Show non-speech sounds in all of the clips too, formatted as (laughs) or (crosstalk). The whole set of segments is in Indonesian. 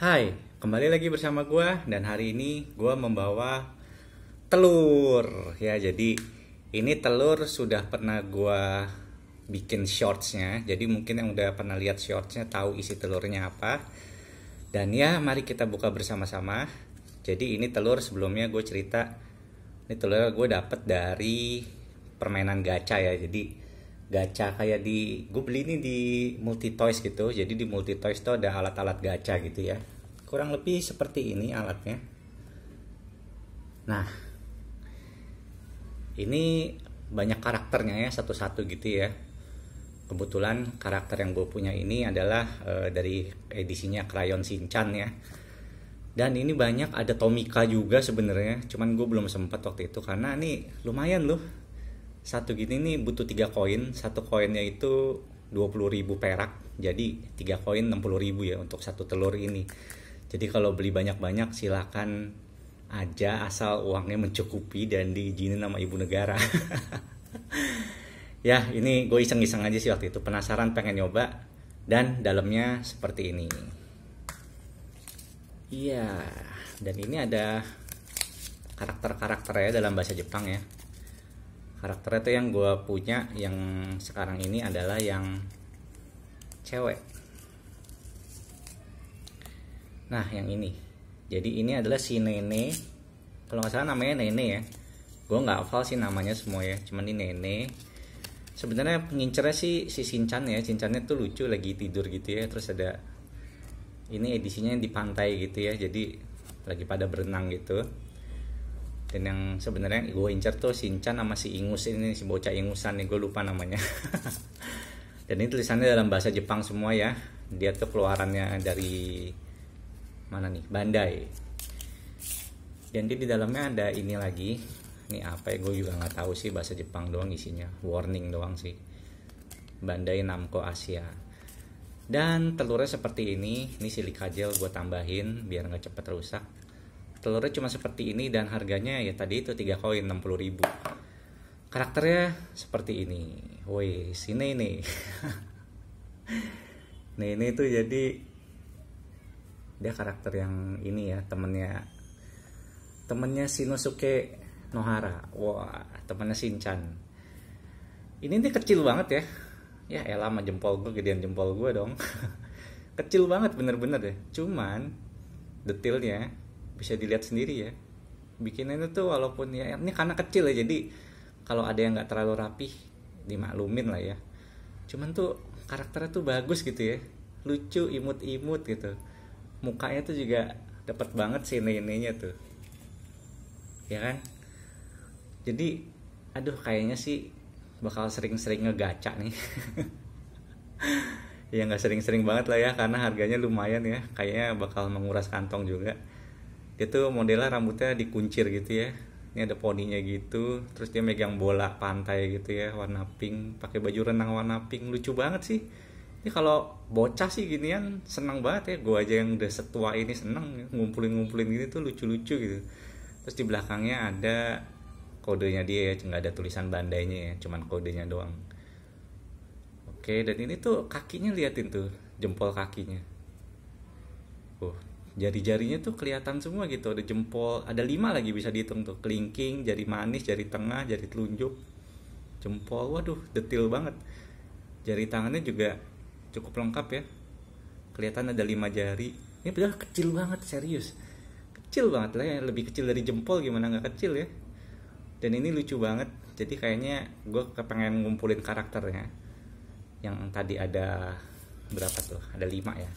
Hai, kembali lagi bersama gue dan hari ini gue membawa telur ya. Jadi ini telur sudah pernah gue bikin shortsnya. Jadi mungkin yang udah pernah lihat shortsnya tahu isi telurnya apa. Dan ya mari kita buka bersama-sama. Jadi ini telur sebelumnya gue cerita ini telur gue dapet dari permainan gacha ya. Jadi gacha kayak di gue beli ini di multi toys gitu jadi di multi toys itu ada alat-alat gacha gitu ya kurang lebih seperti ini alatnya nah ini banyak karakternya ya satu-satu gitu ya kebetulan karakter yang gue punya ini adalah e, dari edisinya Crayon Shinchan ya dan ini banyak ada Tomika juga sebenarnya cuman gue belum sempat waktu itu karena ini lumayan loh satu gini nih butuh tiga koin satu koinnya itu 20.000 perak jadi tiga koin 60.000 ya untuk satu telur ini jadi kalau beli banyak-banyak silakan aja asal uangnya mencukupi dan diizinin sama ibu negara (laughs) ya ini gue iseng-iseng aja sih waktu itu penasaran pengen nyoba dan dalamnya seperti ini iya dan ini ada karakter karakter ya dalam bahasa Jepang ya karakternya tuh yang gue punya yang sekarang ini adalah yang cewek nah yang ini jadi ini adalah si Nene kalau nggak salah namanya Nene ya gue nggak hafal sih namanya semua ya cuman ini Nene sebenarnya pengincernya sih si Sinchan ya Sinchannya tuh lucu lagi tidur gitu ya terus ada ini edisinya di pantai gitu ya jadi lagi pada berenang gitu dan yang sebenarnya gue incer tuh sinchan sama si Ingus ini si bocah Ingusan nih gue lupa namanya (laughs) dan ini tulisannya dalam bahasa Jepang semua ya dia tuh keluarannya dari mana nih Bandai dan dia di dalamnya ada ini lagi ini apa ya gue juga nggak tahu sih bahasa Jepang doang isinya warning doang sih Bandai Namco Asia dan telurnya seperti ini ini silika gel gue tambahin biar nggak cepet rusak telurnya cuma seperti ini dan harganya ya tadi itu 3 koin 60 ribu karakternya seperti ini woi sini (laughs) nih ini tuh jadi dia karakter yang ini ya temennya temennya Shinosuke Nohara wah temennya Shinchan ini nih kecil banget ya ya elah sama jempol gue gedean jempol gue dong (laughs) kecil banget bener-bener deh ya. cuman detailnya bisa dilihat sendiri ya bikinnya tuh walaupun ya ini karena kecil ya jadi kalau ada yang nggak terlalu rapih dimaklumin lah ya cuman tuh karakternya tuh bagus gitu ya lucu imut-imut gitu mukanya tuh juga dapat banget sih neneknya tuh ya kan jadi aduh kayaknya sih bakal sering-sering ngegaca nih (laughs) ya nggak sering-sering banget lah ya karena harganya lumayan ya kayaknya bakal menguras kantong juga dia tuh modelnya rambutnya dikuncir gitu ya ini ada poninya gitu terus dia megang bola pantai gitu ya warna pink pakai baju renang warna pink lucu banget sih ini kalau bocah sih ginian senang banget ya gue aja yang udah setua ini senang ngumpulin ngumpulin gini tuh lucu lucu gitu terus di belakangnya ada kodenya dia ya nggak ada tulisan bandainya ya cuman kodenya doang oke dan ini tuh kakinya liatin tuh jempol kakinya uh jari-jarinya tuh kelihatan semua gitu ada jempol ada lima lagi bisa dihitung tuh kelingking jari manis jari tengah jari telunjuk jempol waduh detil banget jari tangannya juga cukup lengkap ya kelihatan ada lima jari ini padahal kecil banget serius kecil banget lah ya lebih kecil dari jempol gimana nggak kecil ya dan ini lucu banget jadi kayaknya gue kepengen ngumpulin karakternya yang tadi ada berapa tuh ada lima ya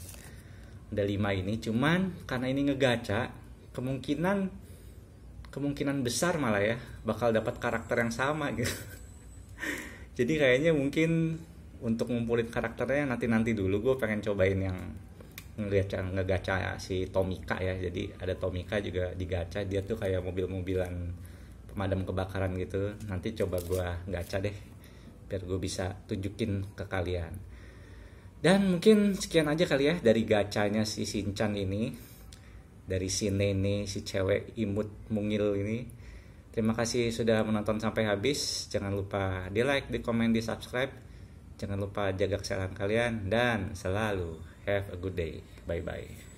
ada lima ini cuman karena ini ngegaca kemungkinan kemungkinan besar malah ya bakal dapat karakter yang sama gitu (laughs) jadi kayaknya mungkin untuk ngumpulin karakternya nanti nanti dulu gue pengen cobain yang ngegaca ngegaca ya, si Tomika ya jadi ada Tomika juga digaca dia tuh kayak mobil-mobilan pemadam kebakaran gitu nanti coba gue gaca deh biar gue bisa tunjukin ke kalian dan mungkin sekian aja kali ya dari gacanya si Sinchan ini. Dari si Nene, si cewek imut mungil ini. Terima kasih sudah menonton sampai habis. Jangan lupa di like, di komen, di subscribe. Jangan lupa jaga kesehatan kalian dan selalu have a good day. Bye bye.